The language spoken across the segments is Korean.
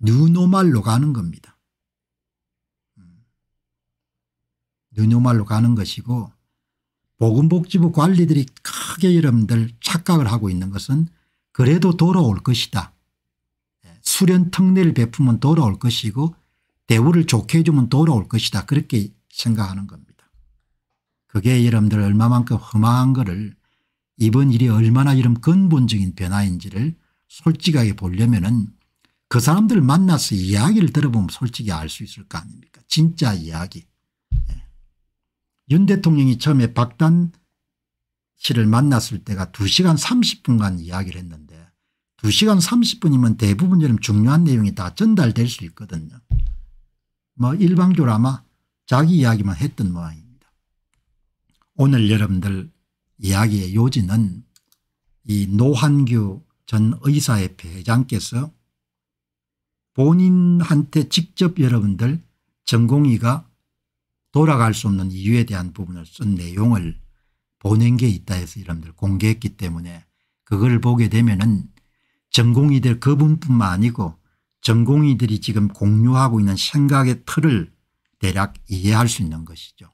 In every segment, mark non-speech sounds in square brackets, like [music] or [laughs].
뉴노말로 가는 겁니다. 뉴노말로 음. 가는 것이고 보건복지부 관리들이 크게 여러분들 착각을 하고 있는 것은 그래도 돌아올 것이다. 예, 수련 특례를 베푸면 돌아올 것이고 대우를 좋게 해주면 돌아올 것이다. 그렇게 생각하는 겁니다. 그게 여러분들 얼마만큼 험한 거를 이번 일이 얼마나 이런 근본적인 변화인지를 솔직하게 보려면 은그 사람들 만나서 이야기를 들어보면 솔직히 알 수 있을 거 아닙니까 진짜 이야기. 예. 윤 대통령이 처음에 박단 씨를 만났을 때가 2시간 30분간 이야기를 했는데 2시간 30분이면 대부분 좀 중요한 내용이 다 전달될 수 있거든요. 뭐 일방적으로 아마 자기 이야기만 했던 모양입니다. 오늘 여러분들 이야기의 요지는 이 노한규 전 의사협회 회장께서 본인한테 직접 여러분들 전공의가 돌아갈 수 없는 이유에 대한 부분을 쓴 내용을 보낸 게 있다 해서 여러분들 공개했기 때문에 그걸 보게 되면은 전공의들 그분뿐만 아니고 전공의들이 지금 공유하고 있는 생각의 틀을 대략 이해할 수 있는 것이죠.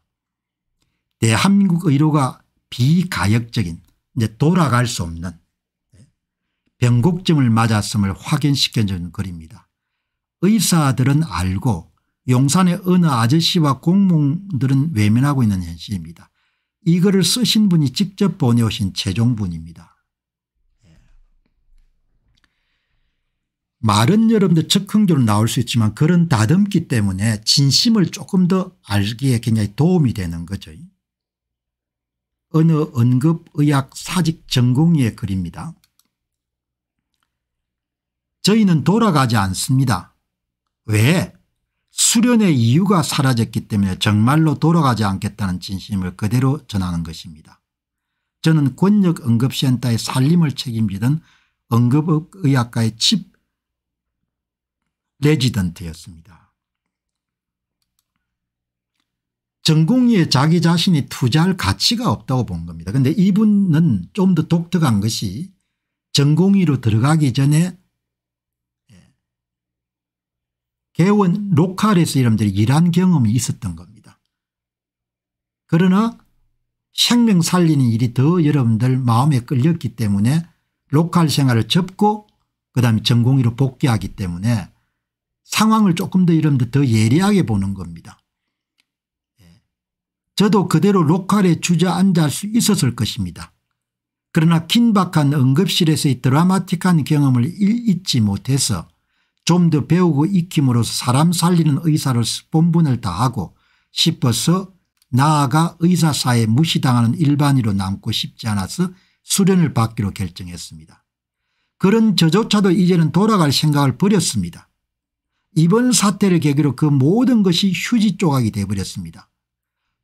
대한민국 의료가 비가역적인 이제 돌아갈 수 없는 예? 변곡점을 맞았음을 확인시켜주는 글입니다. 의사들은 알고 용산의 어느 아저씨와 공무원들은 외면하고 있는 현실입니다. 이 글을 쓰신 분이 직접 보내오신 최종분입니다. 말은 여러분들 즉흥적로 나올 수 있지만 글은 다듬기 때문에 진심을 조금 더 알기에 굉장히 도움이 되는 거죠. 어느 언급의학 사직 전공의의 글입니다. 저희는 돌아가지 않습니다. 왜 수련의 이유가 사라졌기 때문에 정말로 돌아가지 않겠다는 진심을 그대로 전하는 것입니다. 저는 권력응급센터의 살림을 책임지던 응급의학과의 칩 레지던트였습니다. 전공의에 자기 자신이 투자할 가치가 없다고 본 겁니다. 그런데 이분은 좀 더 독특한 것이 전공의로 들어가기 전에 개원 로컬에서 여러분들이 일한 경험이 있었던 겁니다. 그러나 생명 살리는 일이 더 여러분들 마음에 끌렸기 때문에 로컬 생활을 접고 그다음에 전공의로 복귀하기 때문에 상황을 조금 더 여러분들 더 예리하게 보는 겁니다. 예. 저도 그대로 로컬에 주저앉아할 수 있었을 것입니다. 그러나 긴박한 응급실에서의 드라마틱한 경험을 잊지 못해서 좀더 배우고 익힘으로써 사람 살리는 의사를 본분을 다하고 싶어서 나아가 의사사에 무시당하는 일반인으로 남고 싶지 않아서 수련을 받기로 결정했습니다. 그런 저조차도 이제는 돌아갈 생각을 버렸습니다. 이번 사태를 계기로 그 모든 것이 휴지 조각이 되어버렸습니다.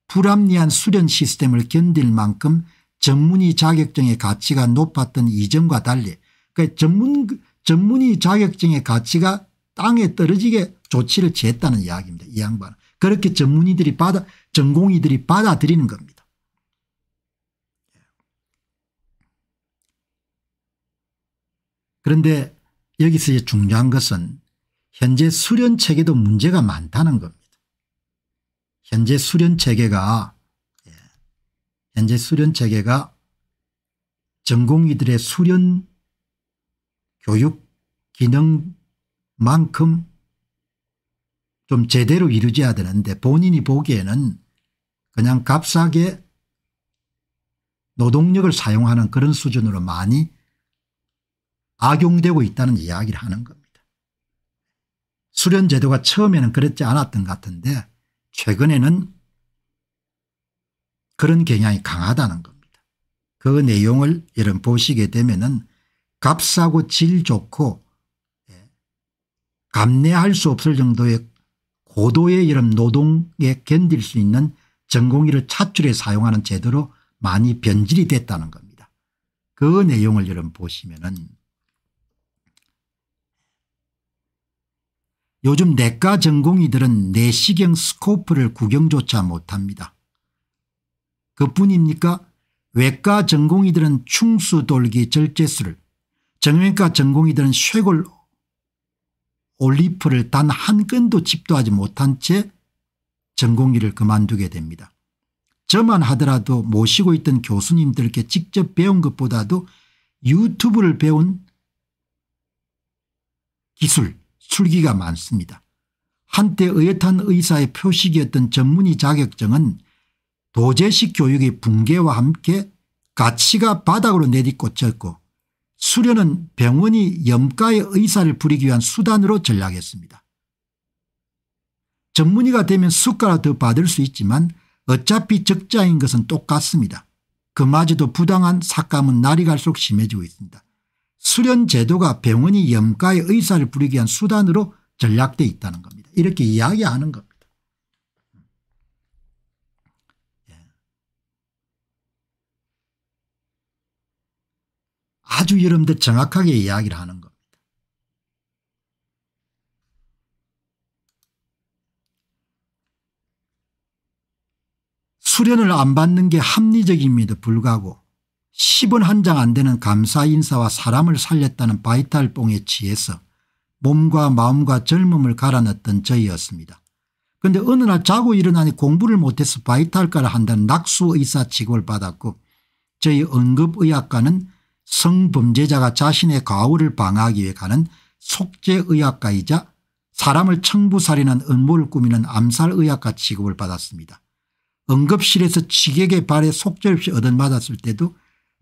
불합리한 수련 시스템을 견딜 만큼 전문의 자격증의 가치가 높았던 이전과 달리 그 그러니까 전문 전문의 자격증의 가치가 땅에 떨어지게 조치를 취했다는 이야기입니다. 이 양반은. 그렇게 전문의들이 받아 전공의들이 받아들이는 겁니다. 그런데 여기서 이제 중요한 것은 현재 수련체계도 문제가 많다는 겁니다. 현재 수련체계가 예, 현재 수련체계가 전공의들의 수련 교육 기능만큼 좀 제대로 이루어져야 되는데 본인이 보기에는 그냥 값싸게 노동력을 사용하는 그런 수준으로 많이 악용되고 있다는 이야기를 하는 겁니다. 수련제도가 처음에는 그랬지 않았던 것 같은데 최근에는 그런 경향이 강하다는 겁니다. 그 내용을 이런 보시게 되면 은 값싸고 질 좋고 예, 감내할 수 없을 정도의 고도의 이런 노동에 견딜 수 있는 전공의를 차출해 사용하는 제도로 많이 변질이 됐다는 겁니다. 그 내용을 여러분 보시면은 요즘 내과 전공의들은 내시경 스코프를 구경조차 못합니다. 그뿐입니까 외과 전공의들은 충수돌기 절제술을 정형외과 전공이들은 쇄골 올리프를 단 한 건도 집도하지 못한 채 전공의를 그만두게 됩니다. 저만 하더라도 모시고 있던 교수님들께 직접 배운 것보다도 유튜브를 배운 기술 술기가 많습니다. 한때 의탄 외 의사의 표식이었던 전문의 자격증은 도제식 교육의 붕괴와 함께 가치가 바닥으로 내딛고혔고 수련은 병원이 염가의 의사를 부리기 위한 수단으로 전락했습니다. 전문의가 되면 수가라 더 받을 수 있지만 어차피 적자인 것은 똑같습니다. 그마저도 부당한 삭감은 날이 갈수록 심해지고 있습니다. 수련 제도가 병원이 염가의 의사를 부리기 위한 수단으로 전락어 있다는 겁니다. 이렇게 이야기하는 겁니다. 아주 여러분들 정확하게 이야기를 하는 겁니다. 수련을 안 받는 게 합리적임에도 불구하고 10원 한 장 안 되는 감사 인사와 사람을 살렸다는 바이탈 뽕에 취해서 몸과 마음과 젊음을 갈아넣던 저희였습니다. 그런데 어느 날 자고 일어나니 공부를 못해서 바이탈과를 한다는 낙수의사 직업을 받았고 저희 응급의학과는 성범죄자가 자신의 과오를 방어하기 위해 가는 속죄의학과이자 사람을 청부살인한 음모를 꾸미는 암살의학과 취급을 받았습니다. 응급실에서 직객의 발에 속죄없이 얻어맞았을 때도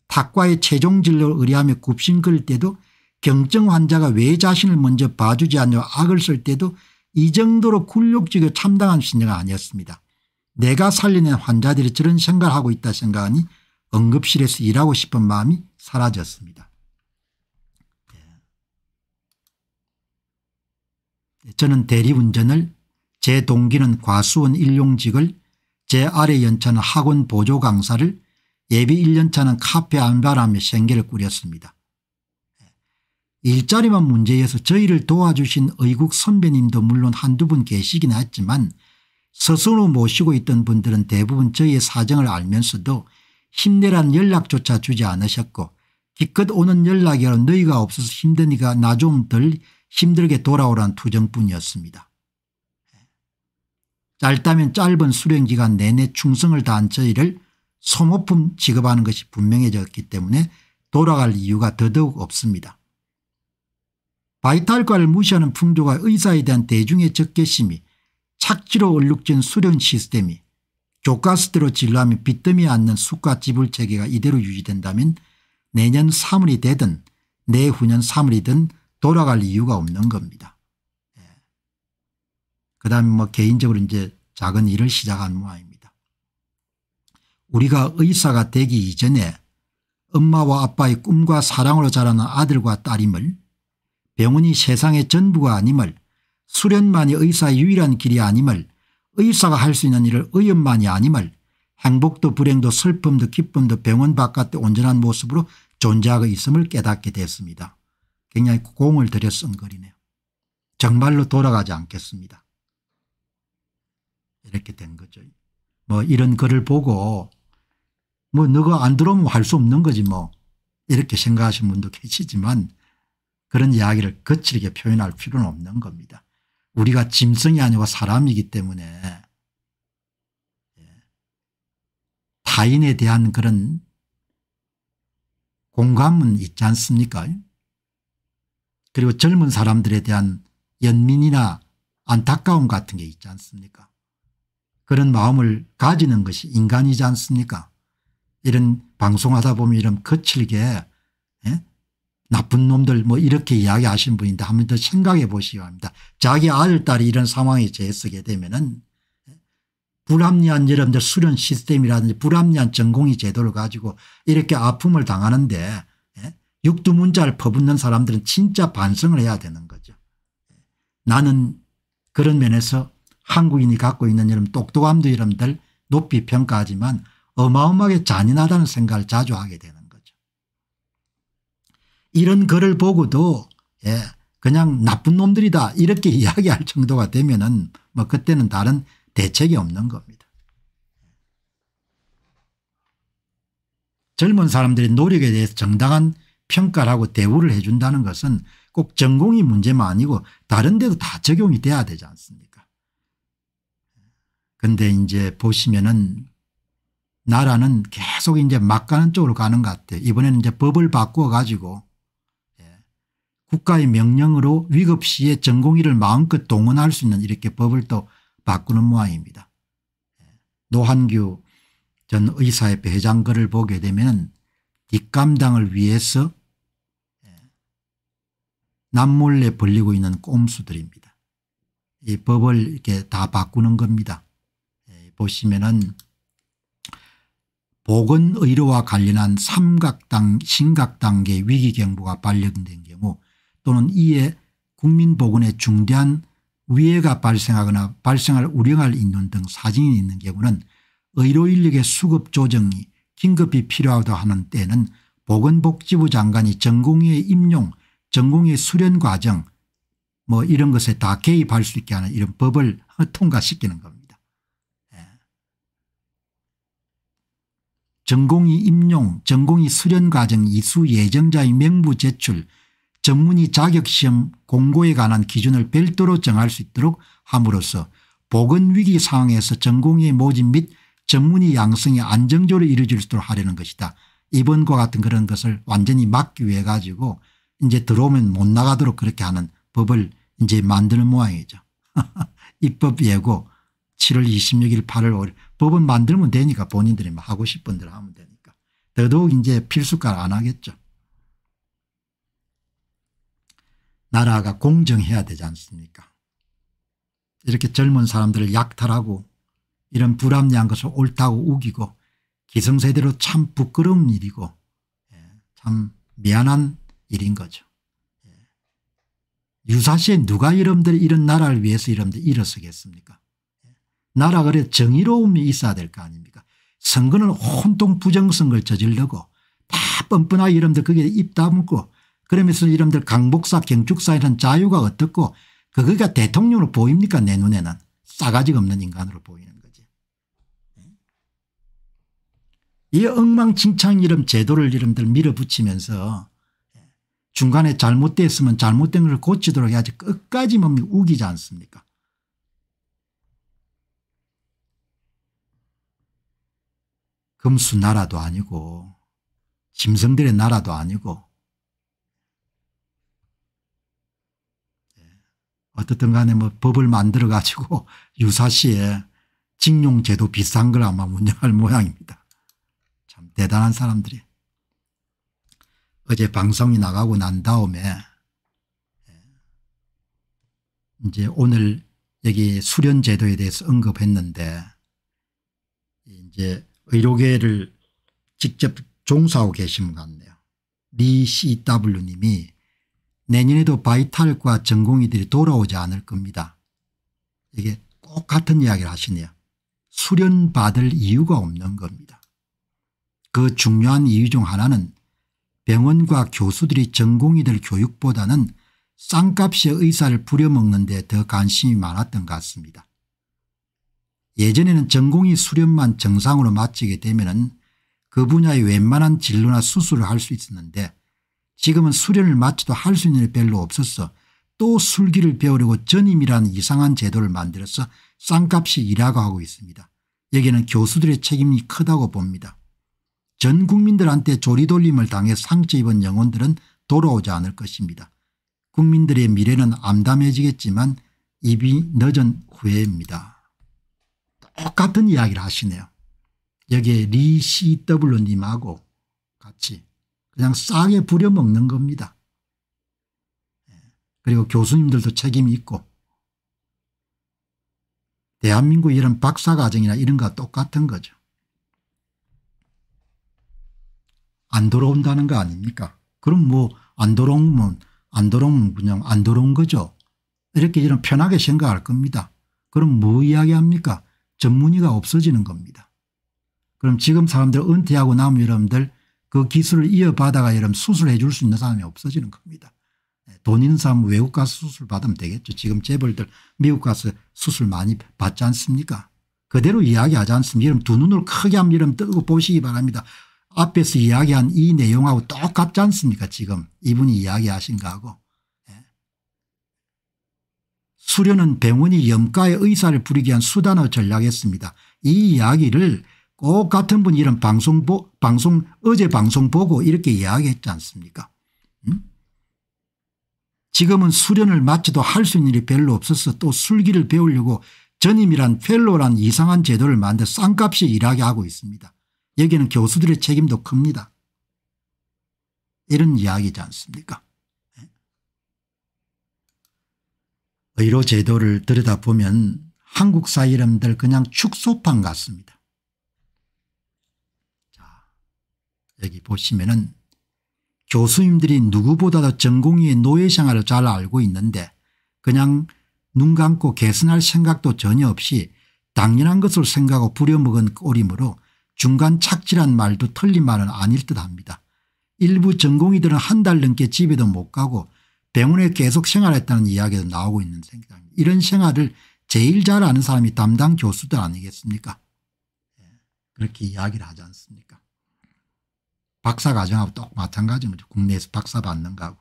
탁과의 최종 진료를 의뢰하며 굽신거릴 때도 경증 환자가 왜 자신을 먼저 봐주지 않냐 악을 쓸 때도 이 정도로 굴욕적이고 참담한 신뢰가 아니었습니다. 내가 살리는 환자들이 저런 생각을 하고 있다 생각하니 응급실에서 일하고 싶은 마음이 사라졌습니다. 예. 저는 대리운전을 제 동기는 과수원 일용직을 제 아래 연차는 학원 보조 강사를 예비 1년차는 카페 안바라며 생계를 꾸렸습니다. 예. 일자리만 문제여서 저희를 도와주신 의국 선배님도 물론 한두 분 계시긴 했지만 스스로 모시고 있던 분들은 대부분 저희의 사정을 알면서도 힘내란 연락조차 주지 않으셨고 기껏 오는 연락이라 너희가 없어서 힘드니까 나 좀 덜 힘들게 돌아오란 투정뿐이었습니다. 짧다면 짧은 수련기간 내내 충성을 다한 저희를 소모품 지급하는 것이 분명해졌기 때문에 돌아갈 이유가 더더욱 없습니다. 바이탈과를 무시하는 풍조가 의사에 대한 대중의 적개심이 착지로 얼룩진 수련 시스템이 조가스대로 진로하면 빚더미 않는 숲가 지불 체계가 이대로 유지된다면 내년 3월이 되든 내후년 3월이든 돌아갈 이유가 없는 겁니다. 예. 그 다음에 뭐 개인적으로 이제 작은 일을 시작한 모양입니다. 우리가 의사가 되기 이전에 엄마와 아빠의 꿈과 사랑으로 자라는 아들과 딸임을 병원이 세상의 전부가 아님을 수련만이 의사의 유일한 길이 아님을 의사가 할 수 있는 일을 의연만이 아님을 행복도 불행도 슬픔도 기쁨도 병원 바깥의 온전한 모습으로 존재하고 있음을 깨닫게 됐습니다. 굉장히 공을 들여 쓴 글이네요. 정말로 돌아가지 않겠습니다. 이렇게 된 거죠. 뭐 이런 글을 보고 뭐 너가 안 들어오면 할 수 없는 거지 뭐 이렇게 생각하시 분도 계시지만 그런 이야기를 거칠게 표현할 필요는 없는 겁니다. 우리가 짐승이 아니고 사람이기 때문에 타인에 대한 그런 공감은 있지 않습니까? 그리고 젊은 사람들에 대한 연민이나 안타까움 같은 게 있지 않습니까? 그런 마음을 가지는 것이 인간이지 않습니까? 이런 방송하다 보면 이런 거칠게 예? 나쁜 놈들 뭐 이렇게 이야기하신 분인데 한 번 더 생각해 보시기 바랍니다. 자기 아들 딸이 이런 상황에 처했게 되면은 불합리한 여러분들 수련 시스템이라든지 불합리한 전공의 제도를 가지고 이렇게 아픔을 당하는데 예, 육두문자를 퍼붓는 사람들은 진짜 반성을 해야 되는 거죠. 나는 그런 면에서 한국인이 갖고 있는 이런 똑똑함도 여러분들 높이 평가하지만 어마어마하게 잔인하다는 생각을 자주 하게 되는 이런 글을 보고도 예 그냥 나쁜 놈들이다 이렇게 [laughs] 이야기할 정도가 되면은 뭐 그때는 다른 대책이 없는 겁니다. 젊은 사람들이 노력에 대해서 정당한 평가를 하고 대우를 해 준다는 것은 꼭 전공이 문제만 아니고 다른 데도 다 적용이 돼야 되지 않습니까 근데 이제 보시면은 나라는 계속 이제 막 가는 쪽으로 가는 것 같아요. 이번에는 이제 법을 바꾸어 가지고 국가의 명령으로 위급 시에 전공의를 마음껏 동원할 수 있는 이렇게 법을 또 바꾸는 모양입니다. 노한규 전 의사협회 장 글을 보게 되면 뒷감당을 위해서 남몰래 벌리고 있는 꼼수들입니다. 이 법을 이렇게 다 바꾸는 겁니다. 보시면은 보건의료와 관련한 삼각당, 신각단계 위기경보가 발령된 경우 또는 이에 국민보건에 중대한 위해가 발생하거나 발생할 우려할 인원 등 사진이 있는 경우는 의료인력의 수급 조정이 긴급히 필요하다 하는 때는 보건복지부 장관이 전공의의 임용 전공의 수련 과정 뭐 이런 것에 다 개입할 수 있게 하는 이런 법을 통과시키는 겁니다. 예. 전공의 임용 전공의 수련 과정 이수 예정자의 명부 제출 전문의 자격시험 공고에 관한 기준을 별도로 정할 수 있도록 함으로써 보건위기 상황에서 전공의 모집 및 전문의 양성의 안정적으로 이루어질 수 있도록 하려는 것이다. 이번과 같은 그런 것을 완전히 막기 위해 가지고 이제 들어오면 못 나가도록 그렇게 하는 법을 이제 만드는 모양이죠. [laughs] 입법 예고 7월 26일 8월 5일 법은 만들면 되니까 본인들이 뭐 하고 싶은 대로 하면 되니까 더더욱 이제 필수가안 하겠죠. 나라가 공정해야 되지 않습니까 이렇게 젊은 사람들을 약탈하고 이런 불합리한 것을 옳다고 우기고 기성세대로 참 부끄러운 일이고 예, 참 미안한 일인 거죠. 예. 유사시에 누가 이름들 이런 나라를 위해서 이름들 일어서겠습니까 예. 나라 그래 정의로움이 있어야 될 거 아닙니까 선거는 혼통 부정선거를 저지르고 다 뻔뻔하게 이름들 거기에 입 다물고 그러면서 이름들 강복사 경축사 이런 자유가 어떻고 그거가 대통령으로 보입니까 내 눈에는 싸가지가 없는 인간으로 보이는 거지. 이 엉망진창 이름 제도를 이름들 밀어붙이면서 중간에 잘못됐으면 잘못된 걸 고치도록 해야지 끝까지 몸이 우기지 않습니까 금수 나라도 아니고 짐승들의 나라도 아니고 어떻든 간에 뭐 법을 만들어 가지고 유사시에 징용제도 비싼 걸 아마 운영할 모양입니다. 참 대단한 사람들이. 어제 방송이 나가고 난 다음에 예, 이제 오늘 여기 수련제도에 대해서 언급했는데 이제 의료계를 직접 종사하고 계신 분 같네요. 미CW님이 내년에도 바이탈과 전공이들이 돌아오지 않을 겁니다. 이게 똑같은 이야기를 하시네요. 수련받을 이유가 없는 겁니다. 그 중요한 이유 중 하나는 병원과 교수들이 전공이들 교육보다는 쌍값의 의사를 부려먹는 데 더 관심이 많았던 것 같습니다. 예전에는 전공이 수련만 정상으로 마치게 되면 그 분야의 웬만한 진로나 수술을 할 수 있었는데 지금은 수련을 마치도 할 수 있는 일 별로 없었어. 또 술기를 배우려고 전임이라는 이상한 제도를 만들어서 쌍값이 일하고 하고 있습니다. 여기는 교수들의 책임이 크다고 봅니다. 전 국민들한테 조리돌림을 당해 상처 입은 영혼들은 돌아오지 않을 것입니다. 국민들의 미래는 암담해지겠지만 입이 늦은 후회입니다. 똑같은 이야기를 하시네요. 여기에 리CW님하고 같이 그냥 싸게 부려먹는 겁니다. 예. 그리고 교수님들도 책임이 있고 대한민국 이런 박사과정이나 이런 거 똑같은 거죠. 안돌아온다는거 아닙니까 그럼 뭐 안돌아오면안돌아오면 그냥 안돌아온 거죠. 이렇게 이런 편하게 생각할 겁니다. 그럼 뭐 이야기합니까 전문의가 없어지는 겁니다. 그럼 지금 사람들 은퇴하고 나면 여러분들 그 기술을 이어받아가 이런 수술해 줄 수 있는 사람이 없어지는 겁니다. 네, 돈 있는 사람 외국 가서 수술 받으면 되겠죠. 지금 재벌들 미국 가서 수술 많이 받지 않습니까 그대로 이야기하지 않습니다. 여러분 두 눈을 크게 한번 여러분 뜨고 보시기 바랍니다. 앞에서 이야기한 이 내용하고 똑같지 않습니까 지금 이분이 이야기하신 거하고. 네. 수련은 병원이 염가의 의사를 부리기 위한 수단으로 전략했습니다. 이 이야기를 꼭 그 같은 분이 이런 방송, 보, 방송, 어제 방송 보고 이렇게 이야기했지 않습니까? 지금은 수련을 마치도 할 수 있는 일이 별로 없어서 또 술기를 배우려고 전임이란 펠로란 이상한 제도를 만들 싼값이 일하게 하고 있습니다. 여기는 교수들의 책임도 큽니다. 이런 이야기지 않습니까? 예? 의료 제도를 들여다보면 한국 사이람들 그냥 축소판 같습니다. 여기 보시면은 교수님들이 누구보다도 전공의의 노예생활을 잘 알고 있는데 그냥 눈 감고 개선할 생각도 전혀 없이 당연한 것을 생각하고 부려먹은 꼴이므로 중간 착지란 말도 틀린 말은 아닐 듯합니다. 일부 전공의들은 한 달 넘게 집에도 못 가고 병원에 계속 생활했다는 이야기도 나오고 있는 생각입니다. 이런 생활을 제일 잘 아는 사람이 담당 교수들 아니겠습니까 예, 그렇게 이야기를 하지 않습니까 박사 과정하고 똑 마찬가지인 거죠. 국내에서 박사 받는 거하고.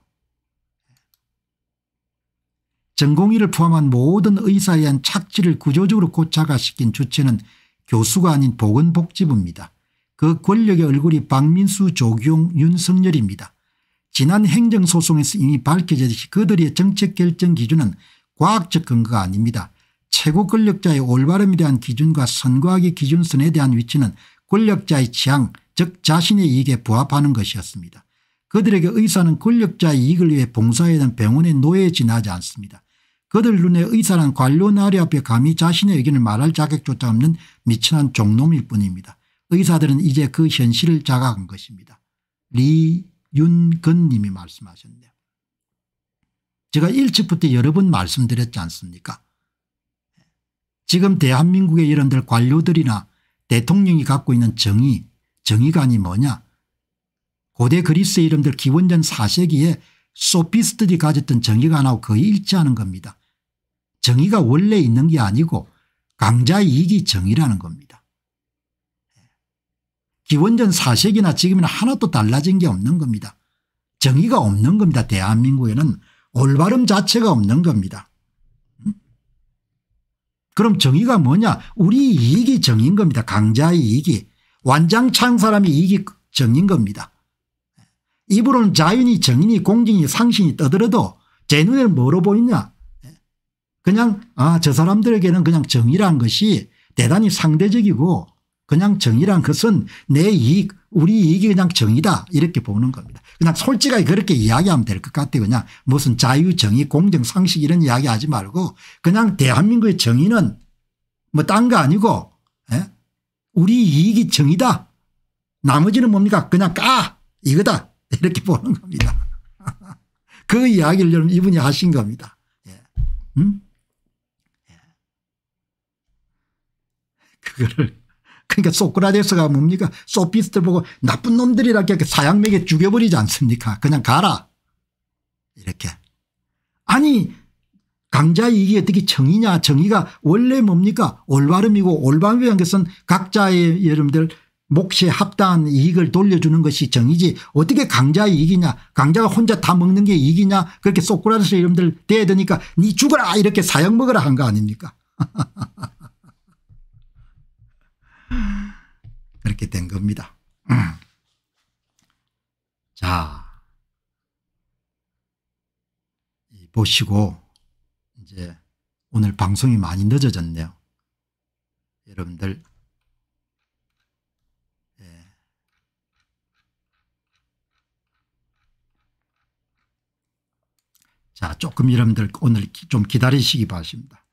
전공의를 포함한 모든 의사에 대한 착취를 구조적으로 고착화시킨 주체는 교수가 아닌 보건복지부입니다. 그 권력의 얼굴이 박민수, 조기용, 윤석열입니다. 지난 행정소송에서 이미 밝혀졌듯이 그들의 정책결정 기준은 과학적 근거가 아닙니다. 최고 권력자의 올바름에 대한 기준과 선거하기 기준선에 대한 위치는 권력자의 취향, 즉 자신의 이익에 부합하는 것이었습니다. 그들에게 의사는 권력자의 이익을 위해 봉사해야 하는 병원의 노예에 지나지 않습니다. 그들 눈에 의사란 관료 나리 앞에 감히 자신의 의견을 말할 자격조차 없는 미친한 종놈일 뿐입니다. 의사들은 이제 그 현실을 자각한 것입니다. 리윤근 님이 말씀하셨네요. 제가 일찍부터 여러 번 말씀드렸지 않습니까 지금 대한민국의 여러들 관료들이나 대통령이 갖고 있는 정의 정의관이 뭐냐 고대 그리스 의 이름들 기원전 4세기에 소피스트들이 가졌던 정의관하고 거의 일치하는 겁니다. 정의가 원래 있는 게 아니고 강자 의 이익이 정의라는 겁니다. 기원전 4세기나 지금이나 하나도 달라진 게 없는 겁니다. 정의가 없는 겁니다. 대한민국에는 올바름 자체가 없는 겁니다. 그럼 정의가 뭐냐 우리 이익이 정인 의 겁니다. 강자의 이익이 완장창 사람이 이기 정인 겁니다. 입으로는 자연이 정인이 공진이 상신이 떠들어도 제 눈에는 뭐로 보이냐 그냥 아저 사람들에게는 그냥 정의란 것이 대단히 상대적이고 그냥 정의란 것은 내 이익 우리 이익이 그냥 정의다 이렇게 보는 겁니다. 그냥 솔직하게 그렇게 이야기하면 될 것 같아요. 그냥 무슨 자유 정의 공정 상식 이런 이야기하지 말고 그냥 대한민국의 정의는 뭐 딴 거 아니고 예? 우리 이익이 정이다. 나머지는 뭡니까 그냥 까 이거다 [laughs] 이렇게 보는 겁니다. [laughs] 그 이야기를 이분이 하신 겁니다. 예. 음? 예. 그거를 [laughs] 그러니까 소크라테스가 뭡니까 소피스트 보고 나쁜 놈들이라 게 사양맥에 죽여버리지 않습니까 그냥 가라 이렇게 아니 강자 이익이 어떻게 정의냐 정의가 원래 뭡니까 올바름이고 올바름이라는 것은 각자의 여러분들 몫에 합당한 이익을 돌려주는 것이 정의지 어떻게 강자 이익이냐 강자가 혼자 다 먹는 게 이익이냐 그렇게 소크라테스 이름들 대드니까 니 죽어라 이렇게 사형 먹으라 한 거 아닙니까 [laughs] 그렇게 된 겁니다 음. 자 보시고 이 예. 오늘 방송이 많이 늦어졌네요. 여러분들 예. 자 조금 여러분들 오늘 좀 기다리시기 바랍니다.